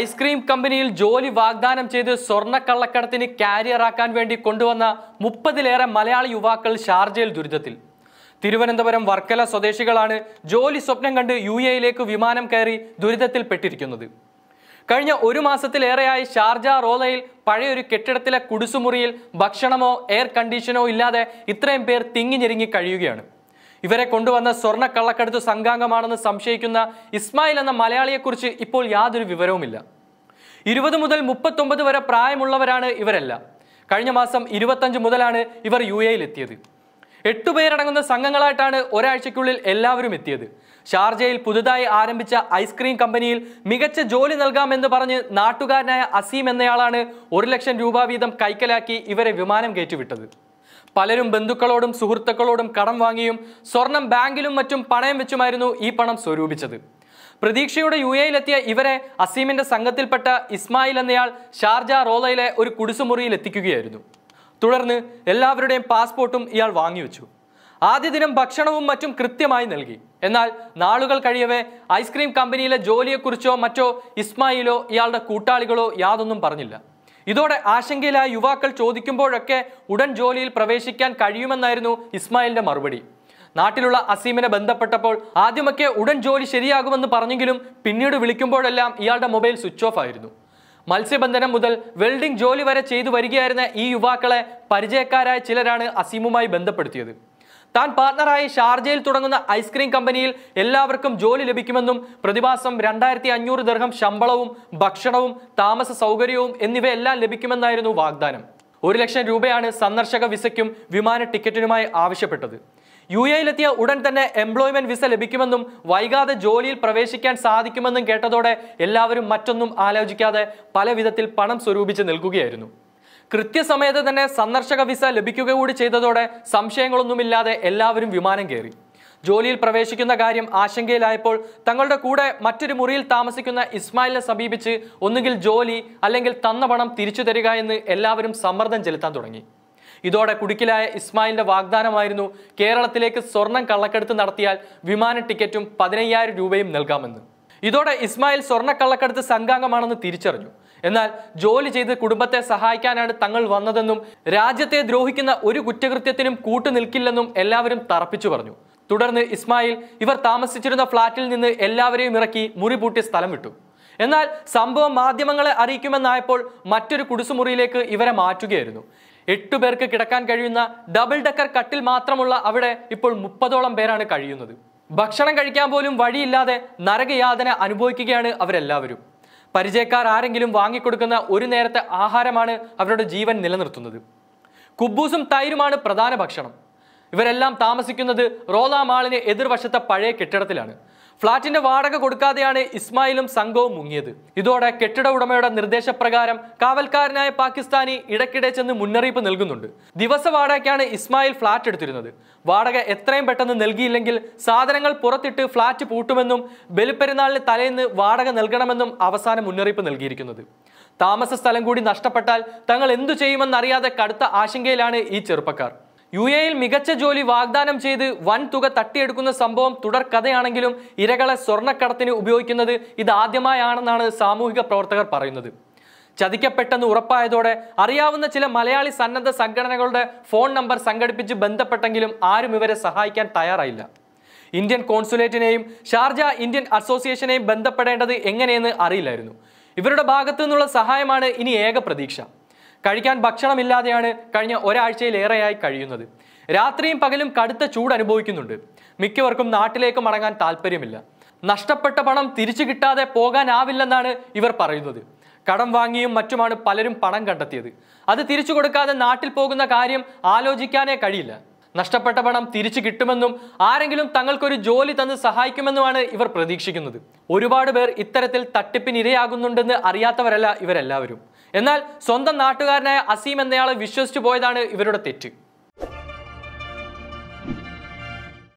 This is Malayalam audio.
ഐസ്ക്രീം കമ്പനിയിൽ ജോലി വാഗ്ദാനം ചെയ്ത് സ്വർണ്ണക്കള്ളക്കടത്തിന് കാരിയറാക്കാൻ വേണ്ടി കൊണ്ടുവന്ന മുപ്പതിലേറെ മലയാളി യുവാക്കൾ ഷാർജയിൽ ദുരിതത്തിൽ തിരുവനന്തപുരം വർക്കല സ്വദേശികളാണ് ജോലി സ്വപ്നം കണ്ട് യു എയിലേക്ക് വിമാനം കയറി ദുരിതത്തിൽപ്പെട്ടിരിക്കുന്നത് കഴിഞ്ഞ ഒരു മാസത്തിലേറെയായി ഷാർജ റോലയിൽ പഴയൊരു കെട്ടിടത്തിലെ കുടുസുമുറിയിൽ ഭക്ഷണമോ എയർ കണ്ടീഷനോ ഇല്ലാതെ ഇത്രയും പേർ തിങ്ങിഞ്ഞിരുങ്ങി കഴിയുകയാണ് ഇവരെ കൊണ്ടുവന്ന സ്വർണ്ണ കള്ളക്കടത്ത് സംഘാംഗമാണെന്ന് സംശയിക്കുന്ന ഇസ്മായിൽ എന്ന മലയാളിയെക്കുറിച്ച് ഇപ്പോൾ യാതൊരു വിവരവുമില്ല ഇരുപത് മുതൽ മുപ്പത്തൊമ്പത് വരെ പ്രായമുള്ളവരാണ് ഇവരല്ല കഴിഞ്ഞ മാസം ഇരുപത്തഞ്ച് മുതലാണ് ഇവർ യു എയിലെത്തിയത് എട്ടുപേരടങ്ങുന്ന സംഘങ്ങളായിട്ടാണ് ഒരാഴ്ചയ്ക്കുള്ളിൽ എല്ലാവരും എത്തിയത് ഷാർജയിൽ പുതുതായി ആരംഭിച്ച ഐസ്ക്രീം കമ്പനിയിൽ മികച്ച ജോലി നൽകാമെന്ന് പറഞ്ഞ് നാട്ടുകാരനായ അസീം എന്നയാളാണ് ഒരു ലക്ഷം രൂപ വീതം കൈക്കലാക്കി ഇവരെ വിമാനം കയറ്റിവിട്ടത് പലരും ബന്ധുക്കളോടും സുഹൃത്തുക്കളോടും കടം വാങ്ങിയും സ്വർണം ബാങ്കിലും മറ്റും പണയം വെച്ചുമായിരുന്നു ഈ പണം സ്വരൂപിച്ചത് പ്രതീക്ഷയുടെ യു എയിലെത്തിയ ഇവരെ അസീമിന്റെ സംഘത്തിൽപ്പെട്ട ഇസ്മായിൽ എന്നയാൾ ഷാർജ റോളയിലെ ഒരു കുടിസുമുറിയിൽ എത്തിക്കുകയായിരുന്നു തുടർന്ന് എല്ലാവരുടെയും പാസ്പോർട്ടും ഇയാൾ വാങ്ങിവെച്ചു ആദ്യ ദിനം ഭക്ഷണവും മറ്റും കൃത്യമായി നൽകി എന്നാൽ നാളുകൾ കഴിയവേ ഐസ്ക്രീം കമ്പനിയിലെ ജോലിയെക്കുറിച്ചോ മറ്റോ ഇസ്മായിലോ ഇയാളുടെ കൂട്ടാളികളോ യാതൊന്നും പറഞ്ഞില്ല ഇതോടെ ആശങ്കയിലായ യുവാക്കൾ ചോദിക്കുമ്പോഴൊക്കെ ഉടൻ ജോലിയിൽ പ്രവേശിക്കാൻ കഴിയുമെന്നായിരുന്നു ഇസ്മായിലിന്റെ മറുപടി നാട്ടിലുള്ള അസീമിനെ ബന്ധപ്പെട്ടപ്പോൾ ആദ്യമൊക്കെ ഉടൻ ജോലി ശരിയാകുമെന്ന് പറഞ്ഞെങ്കിലും പിന്നീട് വിളിക്കുമ്പോഴെല്ലാം ഇയാളുടെ മൊബൈൽ സ്വിച്ച് ഓഫ് ആയിരുന്നു മത്സ്യബന്ധനം മുതൽ വെൽഡിംഗ് ജോലി വരെ ചെയ്തു വരികയായിരുന്ന ഈ യുവാക്കളെ പരിചയക്കാരായ ചിലരാണ് അസീമുമായി ബന്ധപ്പെടുത്തിയത് താൻ പാർട്ട്ണറായി ഷാർജയിൽ തുടങ്ങുന്ന ഐസ്ക്രീം കമ്പനിയിൽ എല്ലാവർക്കും ജോലി ലഭിക്കുമെന്നും പ്രതിമാസം രണ്ടായിരത്തി അഞ്ഞൂറ് ദർഹം ശമ്പളവും ഭക്ഷണവും താമസ സൗകര്യവും എന്നിവയെല്ലാം ലഭിക്കുമെന്നായിരുന്നു വാഗ്ദാനം ഒരു ലക്ഷം രൂപയാണ് സന്ദർശക വിസയ്ക്കും വിമാന ടിക്കറ്റിനുമായി ആവശ്യപ്പെട്ടത് യു എയിലെത്തിയ ഉടൻ തന്നെ എംപ്ലോയ്മെന്റ് വിസ ലഭിക്കുമെന്നും വൈകാതെ ജോലിയിൽ പ്രവേശിക്കാൻ സാധിക്കുമെന്നും കേട്ടതോടെ എല്ലാവരും മറ്റൊന്നും ആലോചിക്കാതെ പല പണം സ്വരൂപിച്ച് നിൽക്കുകയായിരുന്നു കൃത്യസമയത്ത് തന്നെ സന്ദർശക വിസ ലഭിക്കുക കൂടി ചെയ്തതോടെ സംശയങ്ങളൊന്നുമില്ലാതെ എല്ലാവരും വിമാനം കയറി ജോലിയിൽ പ്രവേശിക്കുന്ന കാര്യം ആശങ്കയിലായപ്പോൾ തങ്ങളുടെ കൂടെ മറ്റൊരു മുറിയിൽ താമസിക്കുന്ന ഇസ്മായിലിനെ സമീപിച്ച് ഒന്നുകിൽ ജോലി അല്ലെങ്കിൽ തന്ന പണം തിരിച്ചു തരിക എന്ന് എല്ലാവരും സമ്മർദ്ദം ചെലുത്താൻ തുടങ്ങി ഇതോടെ കുടുക്കിലായ ഇസ്മായിലിന്റെ വാഗ്ദാനമായിരുന്നു കേരളത്തിലേക്ക് സ്വർണം കള്ളക്കെടുത്ത് നടത്തിയാൽ വിമാന ടിക്കറ്റും പതിനയ്യായിരം രൂപയും നൽകാമെന്ന് ഇതോടെ ഇസ്മായിൽ സ്വർണ്ണക്കള്ളക്കടത്ത് സംഘാംഗമാണെന്ന് തിരിച്ചറിഞ്ഞു എന്നാൽ ജോലി ചെയ്ത് കുടുംബത്തെ സഹായിക്കാനാണ് തങ്ങൾ വന്നതെന്നും രാജ്യത്തെ ദ്രോഹിക്കുന്ന ഒരു കുറ്റകൃത്യത്തിനും കൂട്ടുനിൽക്കില്ലെന്നും എല്ലാവരും തറപ്പിച്ചു പറഞ്ഞു തുടർന്ന് ഇസ്മായിൽ ഇവർ താമസിച്ചിരുന്ന ഫ്ളാറ്റിൽ നിന്ന് എല്ലാവരെയും ഇറക്കി മുറി പൂട്ടി സ്ഥലം വിട്ടു എന്നാൽ സംഭവം മാധ്യമങ്ങളെ അറിയിക്കുമെന്നായപ്പോൾ മറ്റൊരു കുടുസുമുറിയിലേക്ക് ഇവരെ മാറ്റുകയായിരുന്നു എട്ടു പേർക്ക് കിടക്കാൻ കഴിയുന്ന ഡബിൾ ഡെക്കർ കട്ടിൽ മാത്രമുള്ള അവിടെ ഇപ്പോൾ മുപ്പതോളം പേരാണ് കഴിയുന്നത് ഭക്ഷണം കഴിക്കാൻ പോലും വഴിയില്ലാതെ നരകയാതന അനുഭവിക്കുകയാണ് അവരെല്ലാവരും പരിചയക്കാർ ആരെങ്കിലും വാങ്ങിക്കൊടുക്കുന്ന ഒരു നേരത്തെ ആഹാരമാണ് അവരുടെ ജീവൻ നിലനിർത്തുന്നത് കുബൂസും തൈരുമാണ് പ്രധാന ഭക്ഷണം ഇവരെല്ലാം താമസിക്കുന്നത് റോള മാളിന് എതിർവശത്തെ പഴയ കെട്ടിടത്തിലാണ് ഫ്ളാറ്റിന്റെ വാടക കൊടുക്കാതെയാണ് ഇസ്മായിലും സംഘവും മുങ്ങിയത് ഇതോടെ കെട്ടിട ഉടമയുടെ നിർദ്ദേശപ്രകാരം കാവൽക്കാരനായ പാകിസ്ഥാനി ഇടയ്ക്കിടെ ചെന്ന് മുന്നറിയിപ്പ് നൽകുന്നുണ്ട് ദിവസ വാടകയ്ക്കാണ് ഇസ്മായിൽ ഫ്ളാറ്റ് എടുത്തിരുന്നത് വാടക എത്രയും പെട്ടെന്ന് നൽകിയില്ലെങ്കിൽ സാധനങ്ങൾ പുറത്തിട്ട് ഫ്ളാറ്റ് പൂട്ടുമെന്നും ബലിപ്പെരുന്നാളിന് തലേന്ന് വാടക നൽകണമെന്നും അവസാന മുന്നറിയിപ്പ് നൽകിയിരിക്കുന്നത് താമസ സ്ഥലം കൂടി നഷ്ടപ്പെട്ടാൽ തങ്ങൾ എന്തു ചെയ്യുമെന്നറിയാതെ കടുത്ത ആശങ്കയിലാണ് ഈ ചെറുപ്പക്കാർ യു എയിൽ മികച്ച ജോലി വാഗ്ദാനം ചെയ്ത് വൻ തുക തട്ടിയെടുക്കുന്ന സംഭവം തുടർക്കഥയാണെങ്കിലും ഇരകളെ സ്വർണ്ണക്കടത്തിന് ഉപയോഗിക്കുന്നത് ആദ്യമായാണെന്നാണ് സാമൂഹിക പ്രവർത്തകർ പറയുന്നത് ചതിക്കപ്പെട്ടെന്ന് ഉറപ്പായതോടെ അറിയാവുന്ന ചില മലയാളി സന്നദ്ധ സംഘടനകളുടെ ഫോൺ നമ്പർ സംഘടിപ്പിച്ച് ബന്ധപ്പെട്ടെങ്കിലും ആരും ഇവരെ സഹായിക്കാൻ തയ്യാറായില്ല ഇന്ത്യൻ കോൺസുലേറ്റിനെയും ഷാർജ ഇന്ത്യൻ അസോസിയേഷനെയും ബന്ധപ്പെടേണ്ടത് എങ്ങനെയെന്ന് അറിയില്ലായിരുന്നു ഇവരുടെ ഭാഗത്തു നിന്നുള്ള സഹായമാണ് ഇനി ഏക പ്രതീക്ഷ കഴിക്കാൻ ഭക്ഷണമില്ലാതെയാണ് കഴിഞ്ഞ ഒരാഴ്ചയിലേറെയായി കഴിയുന്നത് രാത്രിയും പകലും കടുത്ത ചൂട് അനുഭവിക്കുന്നുണ്ട് മിക്കവർക്കും നാട്ടിലേക്ക് മടങ്ങാൻ താല്പര്യമില്ല നഷ്ടപ്പെട്ട പണം തിരിച്ചു കിട്ടാതെ പോകാനാവില്ലെന്നാണ് ഇവർ പറയുന്നത് കടം വാങ്ങിയും മറ്റുമാണ് പലരും പണം കണ്ടെത്തിയത് അത് തിരിച്ചു കൊടുക്കാതെ നാട്ടിൽ പോകുന്ന കാര്യം ആലോചിക്കാനേ കഴിയില്ല നഷ്ടപ്പെട്ട പണം തിരിച്ചു കിട്ടുമെന്നും ആരെങ്കിലും തങ്ങൾക്കൊരു ജോലി തന്ന് സഹായിക്കുമെന്നുമാണ് ഇവർ പ്രതീക്ഷിക്കുന്നത് ഒരുപാട് പേർ ഇത്തരത്തിൽ തട്ടിപ്പിനിരയാകുന്നുണ്ടെന്ന് അറിയാത്തവരല്ല ഇവരെല്ലാവരും എന്നാൽ സ്വന്തം നാട്ടുകാരനായ അസീം എന്നയാളെ വിശ്വസിച്ചു പോയതാണ് ഇവരുടെ തെറ്റ്